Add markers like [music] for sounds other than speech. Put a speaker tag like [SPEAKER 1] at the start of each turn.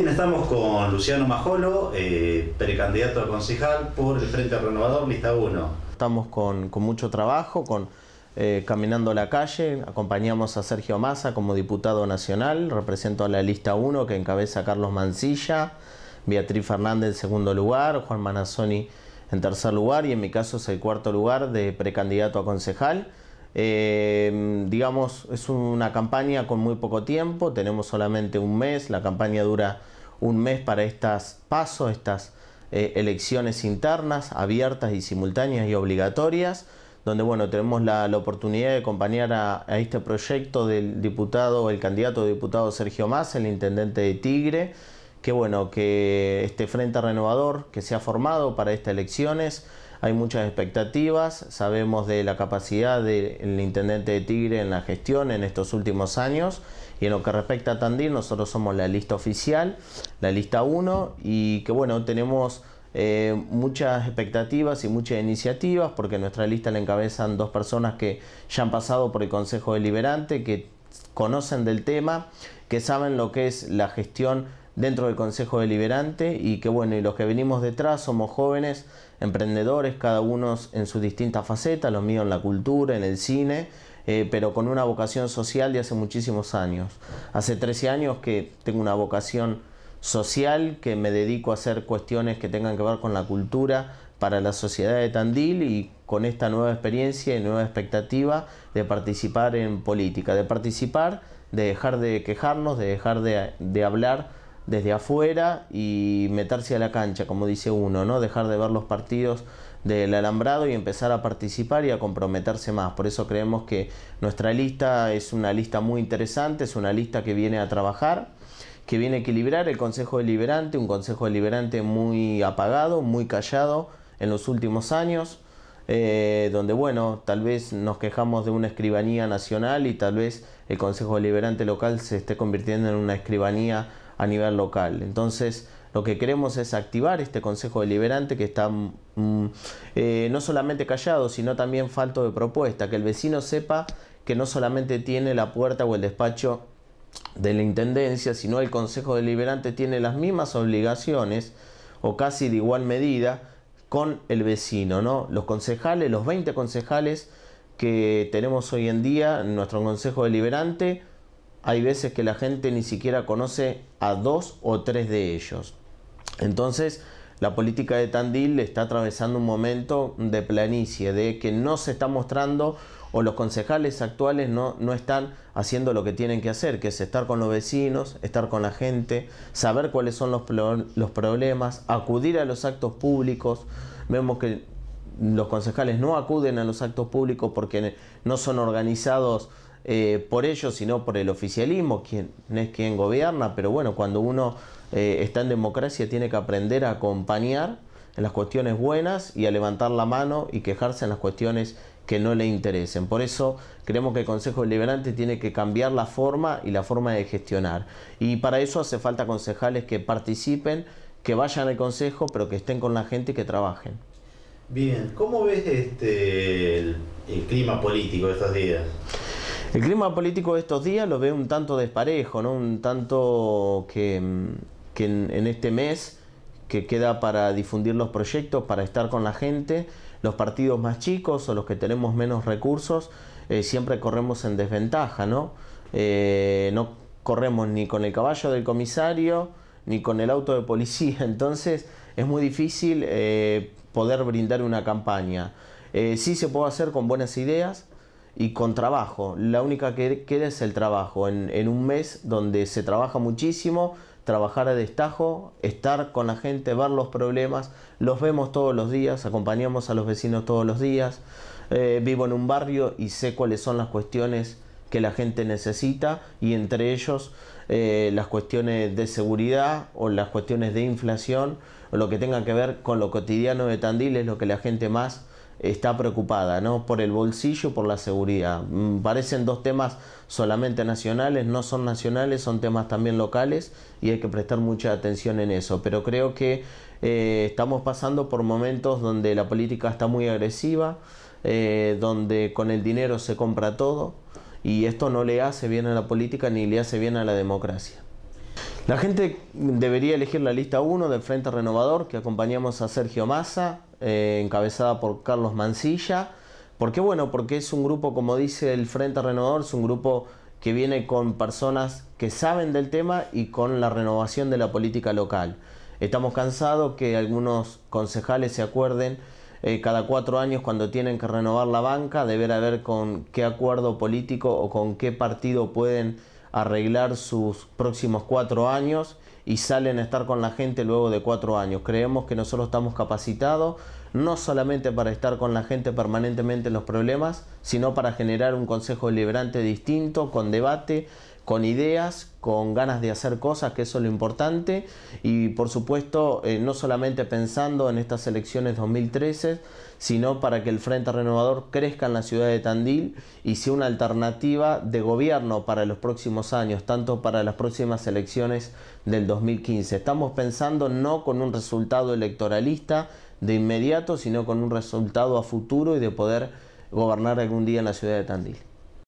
[SPEAKER 1] estamos con Luciano Majolo, eh, precandidato a concejal por el Frente Renovador, lista 1. Estamos con, mucho trabajo, con eh, Caminando la Calle, acompañamos a Sergio Massa como diputado nacional, represento a la lista 1 que encabeza Carlos Mancilla, Beatriz Fernández en segundo lugar, Juan Manazoni en tercer lugar y en mi caso es el cuarto lugar de precandidato a concejal. Em, digamos, es una campaña con muy poco tiempo, tenemos solamente un mes, la campaña dura un mes para estas pasos, estas eh, elecciones internas, abiertas y simultáneas y obligatorias, donde bueno, tenemos la, oportunidad de acompañar a, este proyecto del diputado, el candidato de diputado Sergio Más, el intendente de Tigre, que bueno, que este Frente Renovador que se ha formado para estas elecciones, hay muchas expectativas, sabemos de la capacidad del intendente de Tigre en la gestión en estos últimos años. Y en lo que respecta a Tandil, nosotros somos la lista oficial, la lista 1, y que bueno, tenemos eh, muchas expectativas y muchas iniciativas, porque nuestra lista la encabezan dos personas que ya han pasado por el Consejo Deliberante, que conocen del tema, que saben lo que es la gestión dentro del Consejo Deliberante y que bueno, y los que venimos detrás somos jóvenes, emprendedores, cada uno en sus distintas facetas, los míos en la cultura, en el cine, eh, pero con una vocación social de hace muchísimos años. Hace 13 años que tengo una vocación social, que me dedico a hacer cuestiones que tengan que ver con la cultura para la sociedad de Tandil y con esta nueva experiencia y nueva expectativa de participar en política, de participar, de dejar de quejarnos, de dejar de hablar desde afuera y meterse a la cancha, como dice uno, ¿no? Dejar de ver los partidos del alambrado y empezar a participar y a comprometerse más. Por eso creemos que nuestra lista es una lista muy interesante, es una lista que viene a trabajar, que viene a equilibrar el Consejo Deliberante, un Consejo Deliberante muy apagado, muy callado en los últimos años. Eh, donde bueno, tal vez nos quejamos de una escribanía nacional y tal vez el Consejo Deliberante local se esté convirtiendo en una escribanía a nivel local. Entonces, lo que queremos es activar este Consejo Deliberante que está mm, eh, no solamente callado, sino también falto de propuesta, que el vecino sepa que no solamente tiene la puerta o el despacho de la Intendencia, sino el Consejo Deliberante tiene las mismas obligaciones o casi de igual medida con el vecino, ¿no? Los concejales, los 20 concejales que tenemos hoy en día en nuestro Consejo Deliberante, hay veces que la gente ni siquiera conoce a dos o tres de ellos. Entonces, la política de Tandil está atravesando un momento de planicie, de que no se está mostrando o los concejales actuales no, no están haciendo lo que tienen que hacer, que es estar con los vecinos, estar con la gente, saber cuáles son los, los problemas, acudir a los actos públicos. Vemos que los concejales no acuden a los actos públicos porque no son organizados eh, por ellos, sino por el oficialismo, quien es quien gobierna, pero bueno, cuando uno eh, está en democracia tiene que aprender a acompañar en las cuestiones buenas y a levantar la mano y quejarse en las cuestiones que no le interesen. Por eso creemos que el Consejo Deliberante tiene que cambiar la forma y la forma de gestionar. Y para eso hace falta concejales que participen, que vayan al Consejo, pero que estén con la gente y que trabajen. Bien, ¿cómo ves este, el clima político de estos días? El clima político de estos días lo veo un tanto desparejo, ¿no? un tanto que, mm, en, este mes que queda para difundir los proyectos, para estar con la gente, los partidos más chicos o los que tenemos menos recursos, eh, siempre corremos en desventaja, ¿no? Eh, no corremos ni con el caballo del comisario, ni con el auto de policía. [laughs] Entonces es muy difícil eh, poder brindar una campaña. Eh, sí se puede hacer con buenas ideas, y con trabajo. La única que queda es el trabajo. En, un mes donde se trabaja muchísimo, trabajar a destajo, estar con la gente, ver los problemas. Los vemos todos los días, acompañamos a los vecinos todos los días. Eh, vivo en un barrio y sé cuáles son las cuestiones que la gente necesita y entre ellos eh, las cuestiones de seguridad o las cuestiones de inflación o lo que tenga que ver con lo cotidiano de Tandil es lo que la gente más está preocupada, ¿no? Por el bolsillo, por la seguridad. Mm, parecen dos temas solamente nacionales, no son nacionales, son temas también locales y hay que prestar mucha atención en eso. Pero creo que eh, estamos pasando por momentos donde la política está muy agresiva, eh, donde con el dinero se compra todo y esto no le hace bien a la política ni le hace bien a la democracia. La gente debería elegir la lista 1 del Frente Renovador que acompañamos a Sergio Massa, eh, encabezada por Carlos Mancilla. ¿Por qué? Bueno, porque es un grupo, como dice el Frente Renovador, es un grupo que viene con personas que saben del tema y con la renovación de la política local. Estamos cansados que algunos concejales se acuerden eh, cada cuatro años cuando tienen que renovar la banca de ver a ver con qué acuerdo político o con qué partido pueden arreglar sus próximos cuatro años y salen a estar con la gente luego de cuatro años. Creemos que nosotros estamos capacitados no solamente para estar con la gente permanentemente en los problemas, sino para generar un consejo deliberante distinto, con debate con ideas, con ganas de hacer cosas, que eso es lo importante, y por supuesto eh, no solamente pensando en estas elecciones 2013, sino para que el Frente Renovador crezca en la ciudad de Tandil y sea una alternativa de gobierno para los próximos años, tanto para las próximas elecciones del 2015. Estamos pensando no con un resultado electoralista de inmediato, sino con un resultado a futuro y de poder gobernar algún día en la ciudad de Tandil.